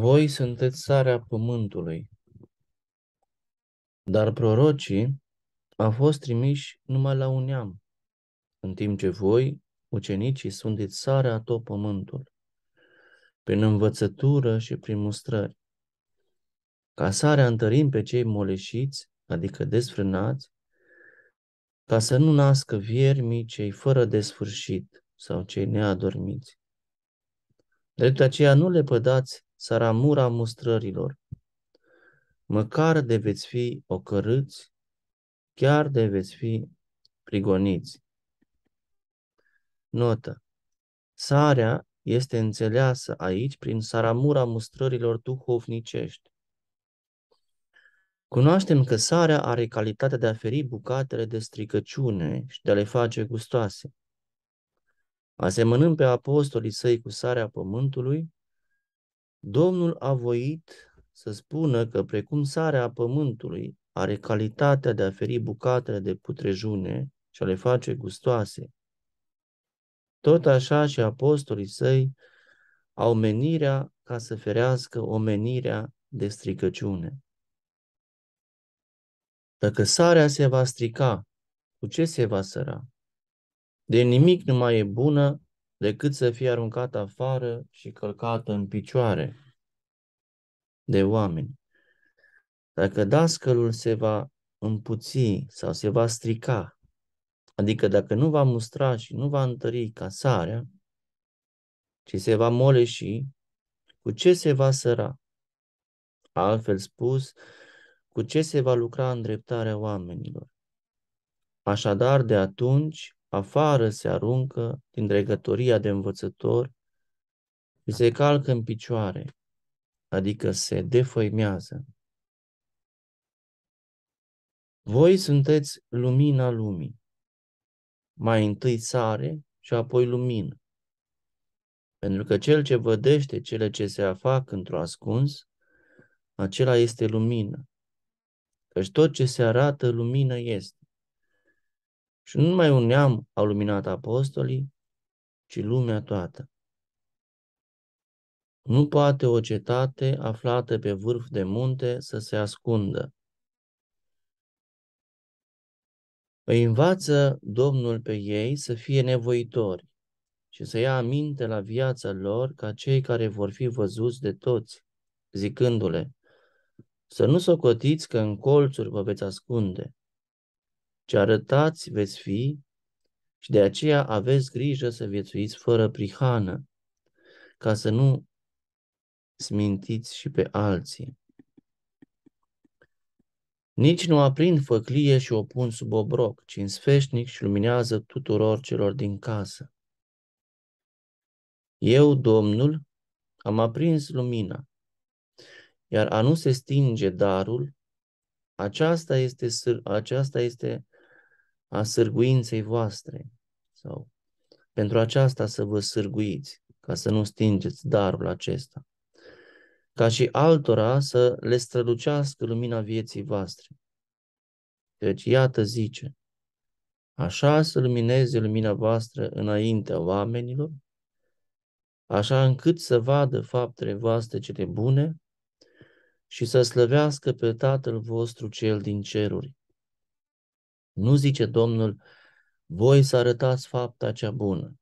Voi sunteți sarea pământului. Dar prorocii au fost trimiși numai la un neam, în timp ce voi, ucenicii, sunteți sarea tot pământul, prin învățătură și prin mustrări. Ca sarea întărim pe cei moleșiți, adică desfrânați, ca să nu nască viermii cei fără de sfârșit sau cei neadormiți. Drept aceea nu le pădați saramura mustrărilor. Măcar de veți fi ocărâți, chiar de veți fi prigoniți. Notă. Sarea este înțeleasă aici prin saramura mustrărilor duhovnicești. Cunoaștem că sarea are calitatea de a feri bucatele de stricăciune și de a le face gustoase. Asemănând pe apostolii săi cu sarea pământului, Domnul a voit să spună că precum sarea pământului are calitatea de a feri bucatele de putrejune și a le face gustoase, tot așa și apostolii săi au menirea ca să ferească omenirea de stricăciune. Dacă sarea se va strica, cu ce se va săra? De nimic nu mai e bună decât să fie aruncată afară și călcată în picioare de oameni. Dacă dascălul se va împuți sau se va strica, adică dacă nu va mustra și nu va întări casarea, ci se va moleși, cu ce se va săra? Altfel spus, cu ce se va lucra îndreptarea oamenilor? Așadar, de atunci, afară se aruncă din dregătoria de învățător și se calcă în picioare, adică se defăimează. Voi sunteți lumina lumii. Mai întâi sare și apoi lumină. Pentru că cel ce vădește cele ce se afac într-o ascuns, acela este lumină. Căci tot ce se arată, lumină este. Și nu numai un neam au luminat apostolii, ci lumea toată. Nu poate o cetate aflată pe vârf de munte să se ascundă. Îi învață Domnul pe ei să fie nevoitori și să ia aminte la viața lor ca cei care vor fi văzuți de toți, zicându-le, să nu socotiți că în colțuri vă veți ascunde, ce arătați veți fi și de aceea aveți grijă să viețuiți fără prihană, ca să nu smintiți și pe alții. Nici nu aprind făclie și o pun sub obroc, ci în sfeșnic și luminează tuturor celor din casă. Eu, Domnul, am aprins lumina, iar a nu se stinge darul, aceasta este, aceasta este a sârguinței voastre sau pentru aceasta să vă sârguiți, ca să nu stingeți darul acesta, ca și altora să le strălucească lumina vieții voastre. Deci iată zice, așa să lumineze lumina voastră înaintea oamenilor, așa încât să vadă faptele voastre cele bune și să slăvească pe Tatăl vostru cel din ceruri. Nu zice Domnul, voi să arătați fapta cea bună,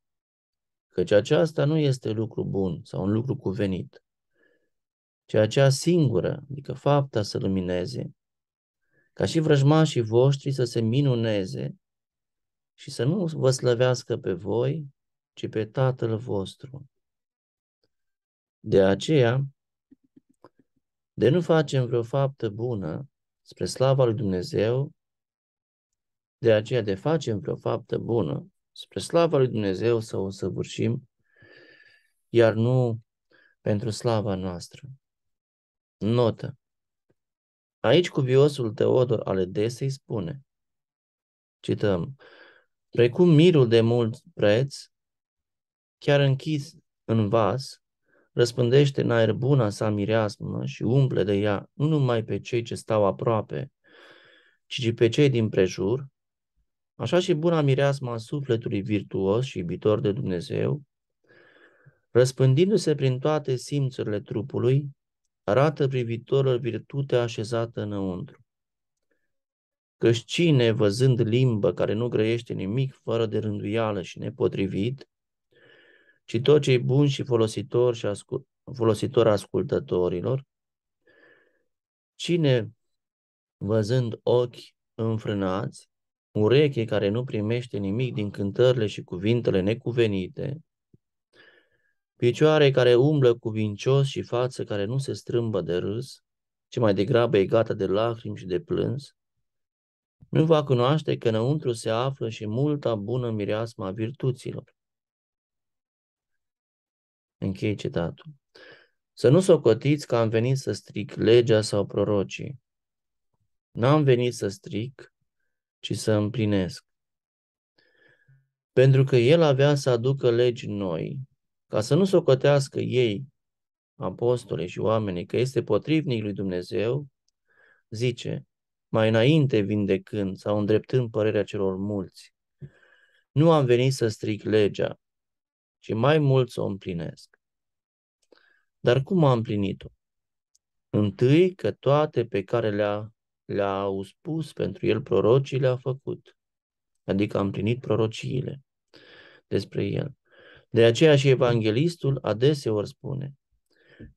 căci aceasta nu este lucru bun sau un lucru cuvenit, ci acea singură, adică fapta să lumineze, ca și vrăjmașii voștri să se minuneze și să nu vă slăvească pe voi, ci pe Tatăl vostru. De aceea, de nu facem vreo faptă bună spre slava lui Dumnezeu, de aceea de facem vreo faptă bună spre slava lui Dumnezeu să o săvârșim, iar nu pentru slava noastră. Notă. Aici cuviosul Teodor ale Desei spune, cităm, precum mirul de mult preț, chiar închis în vas, răspândește în aer buna sa mireasmă și umple de ea nu numai pe cei ce stau aproape, ci și pe cei din prejur, Așa și buna mireasma sufletului virtuos și iubitor de Dumnezeu, răspândindu-se prin toate simțurile trupului, arată privitorul virtutea așezată înăuntru. Căci cine, văzând limbă care nu grăiește nimic fără de rânduială și nepotrivit, ci tot cei bun și folositor și ascult, folositor ascultătorilor, cine, văzând ochi înfrânați, ureche care nu primește nimic din cântările și cuvintele necuvenite, picioare care umblă cuvincios și față care nu se strâmbă de râs, ci mai degrabă e gata de lacrimi și de plâns, nu va cunoaște că înăuntru se află și multa bună mireasma a virtuților. Închei citatul. Să nu socotiți că am venit să stric legea sau prorocii. N-am venit să stric, ci să împlinesc. Pentru că el avea să aducă legi noi, ca să nu socotească ei, apostole și oamenii, că este potrivnic lui Dumnezeu, zice, mai înainte vindecând sau îndreptând părerea celor mulți, nu am venit să stric legea, ci mai mult să o împlinesc. Dar cum am împlinit-o? Întâi că toate pe care le-a le-au spus pentru el prorocii, le-a făcut. Adică a împlinit prorociile despre el. De aceea și evanghelistul adeseori spune,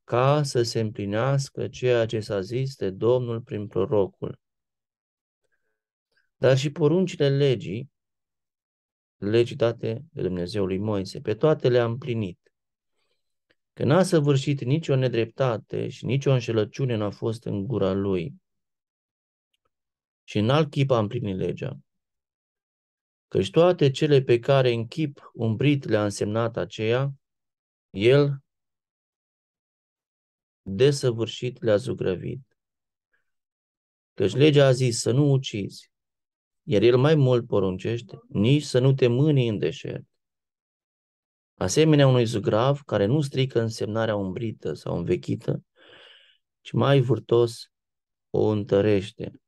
ca să se împlinească ceea ce s-a zis de Domnul prin prorocul. Dar și poruncile legii, legii date de Dumnezeu lui Moise, pe toate le-a împlinit. Că n-a săvârșit nicio nedreptate și nicio înșelăciune n-a fost în gura lui și în alt chip a împlinit legea. Căci toate cele pe care în chip umbrit le-a însemnat aceea, el desăvârșit le-a zugrăvit. Căci legea a zis să nu ucizi, iar el mai mult poruncește nici să nu te mâni în deșert. Asemenea unui zugrav care nu strică însemnarea umbrită sau învechită, ci mai vârtos o întărește.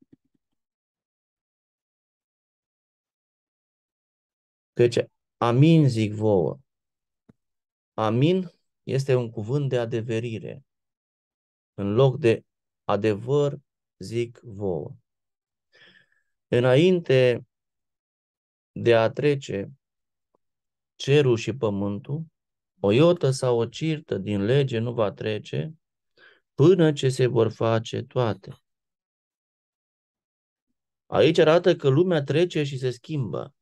Căci amin zic vouă. Amin este un cuvânt de adeverire. În loc de adevăr zic vouă. Înainte de a trece cerul și pământul, o iotă sau o cirtă din lege nu va trece până ce se vor face toate. Aici arată că lumea trece și se schimbă.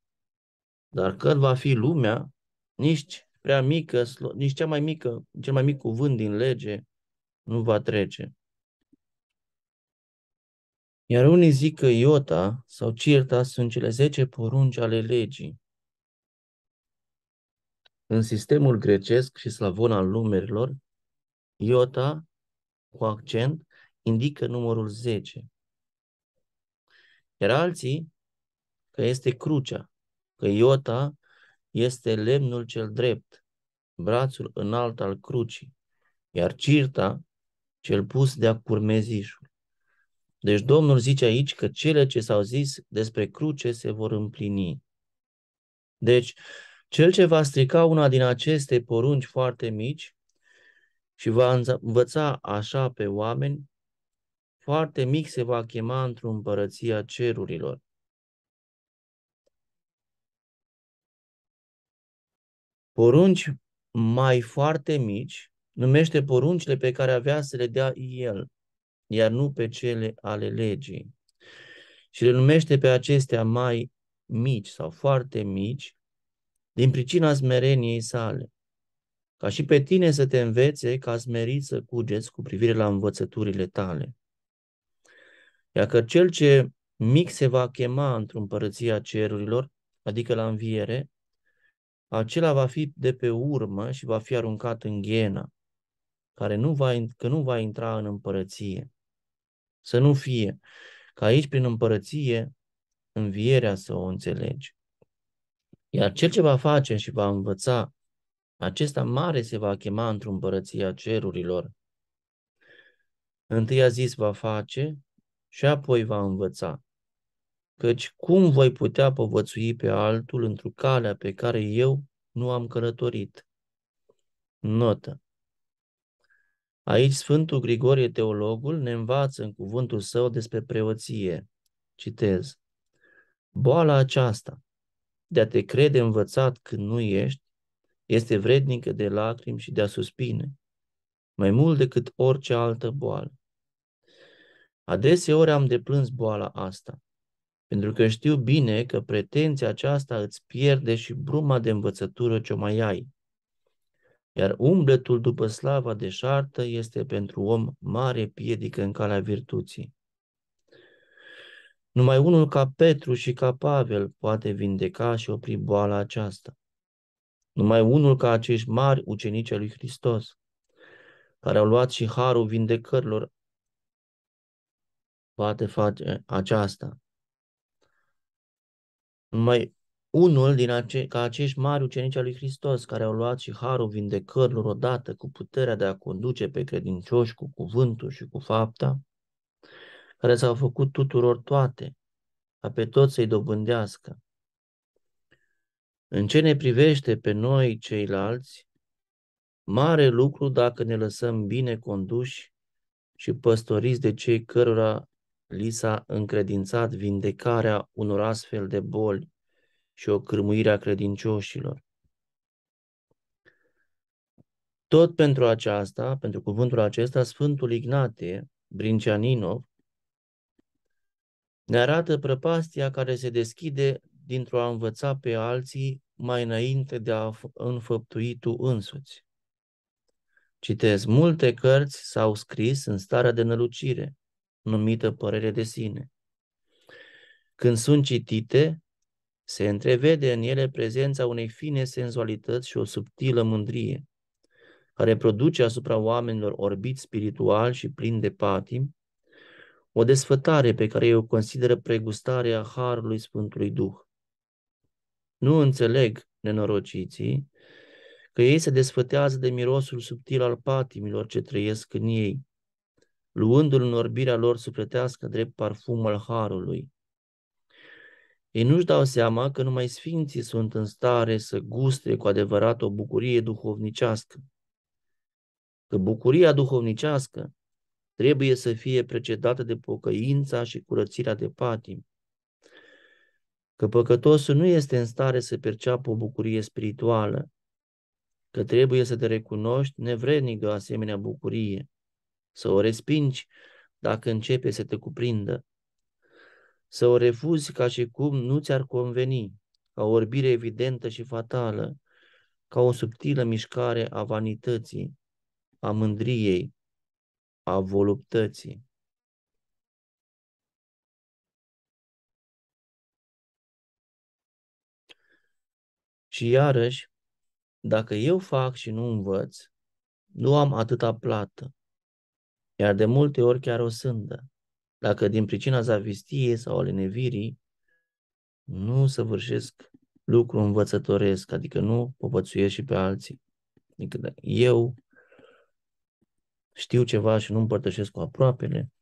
Dar când va fi lumea, nici prea mică, nici cea mai mică, cel mai mic cuvânt din lege nu va trece. Iar unii zic că Iota sau Cirta sunt cele 10 porunci ale legii. În sistemul grecesc și slavon al numerilor, Iota, cu accent, indică numărul 10. Iar alții că este crucea, că Iota este lemnul cel drept, brațul înalt al crucii, iar Cirta cel pus de-a curmezișul. Deci Domnul zice aici că cele ce s-au zis despre cruce se vor împlini. Deci, cel ce va strica una din aceste porunci foarte mici și va învăța așa pe oameni, foarte mic se va chema într-o împărăția cerurilor. Porunci mai foarte mici numește poruncile pe care avea să le dea el, iar nu pe cele ale legii. Și le numește pe acestea mai mici sau foarte mici din pricina smereniei sale, ca și pe tine să te învețe ca smerit să cugeți cu privire la învățăturile tale. Iar că cel ce mic se va chema într-o împărăția cerurilor, adică la înviere, acela va fi de pe urmă și va fi aruncat în ghena, care nu va, că nu va intra în împărăție. Să nu fie că aici prin împărăție învierea să o înțelegi. Iar cel ce va face și va învăța, acesta mare se va chema într-o împărăție a cerurilor. Întâi a zis va face și apoi va învăța căci cum voi putea povățui pe altul într-o calea pe care eu nu am călătorit? Notă. Aici Sfântul Grigorie Teologul ne învață în cuvântul său despre preoție. Citez. Boala aceasta de a te crede învățat când nu ești este vrednică de lacrimi și de a suspine, mai mult decât orice altă boală. Adeseori am deplâns boala asta, pentru că știu bine că pretenția aceasta îți pierde și bruma de învățătură ce mai ai. Iar umbletul după slava de șartă este pentru om mare piedică în calea virtuții. Numai unul ca Petru și ca Pavel poate vindeca și opri boala aceasta. Numai unul ca acești mari ucenici al lui Hristos, care au luat și harul vindecărilor, poate face aceasta numai unul din ace- ca acești mari ucenici al lui Hristos, care au luat și harul vindecărilor odată cu puterea de a conduce pe credincioși cu cuvântul și cu fapta, care s-au făcut tuturor toate, ca pe toți să-i dobândească. În ce ne privește pe noi ceilalți, mare lucru dacă ne lăsăm bine conduși și păstoriți de cei cărora li s-a încredințat vindecarea unor astfel de boli și o cârmuire a credincioșilor. Tot pentru aceasta, pentru cuvântul acesta, Sfântul Ignatie Brincianinov ne arată prăpastia care se deschide dintr-o a învăța pe alții mai înainte de a înfăptui tu însuți. Citez, multe cărți s-au scris în starea de nălucire, numită părere de sine. Când sunt citite, se întrevede în ele prezența unei fine senzualități și o subtilă mândrie, care produce asupra oamenilor orbit spiritual și plin de patim, o desfătare pe care eu o consideră pregustarea Harului Sfântului Duh. Nu înțeleg nenorociții că ei se desfătează de mirosul subtil al patimilor ce trăiesc în ei, luându-l în orbirea lor sufletească drept parfumul harului. Ei nu-și dau seama că numai sfinții sunt în stare să guste cu adevărat o bucurie duhovnicească. Că bucuria duhovnicească trebuie să fie precedată de pocăința și curățirea de patim. Că păcătosul nu este în stare să perceapă o bucurie spirituală, că trebuie să te recunoști nevrednic de o asemenea bucurie să o respingi dacă începe să te cuprindă, să o refuzi ca și cum nu ți-ar conveni, ca o orbire evidentă și fatală, ca o subtilă mișcare a vanității, a mândriei, a voluptății. Și iarăși, dacă eu fac și nu învăț, nu am atâta plată, iar de multe ori chiar o sândă, dacă din pricina zavistiei sau alenevirii nu săvârșesc lucru învățătoresc, adică nu povățuiesc și pe alții. Adică da, eu știu ceva și nu împărtășesc cu aproapele,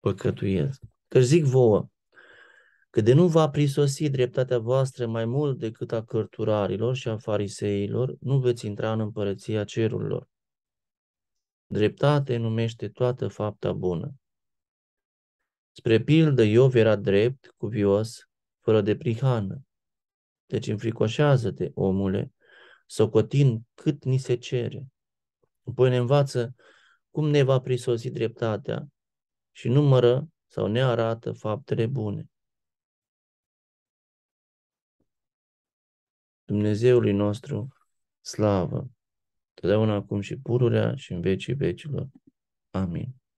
păcătuiesc. Că zic vouă, că de nu va prisosi dreptatea voastră mai mult decât a cărturarilor și a fariseilor, nu veți intra în împărăția cerurilor. Dreptate numește toată fapta bună. Spre pildă, Iov era drept, cuvios, fără de prihană. Deci înfricoșează-te, omule, socotind cât ni se cere. Apoi ne învață cum ne va prisosi dreptatea și numără sau ne arată faptele bune. Dumnezeului nostru, slavă! totdeauna acum și pururea și în vecii vecilor. Amin.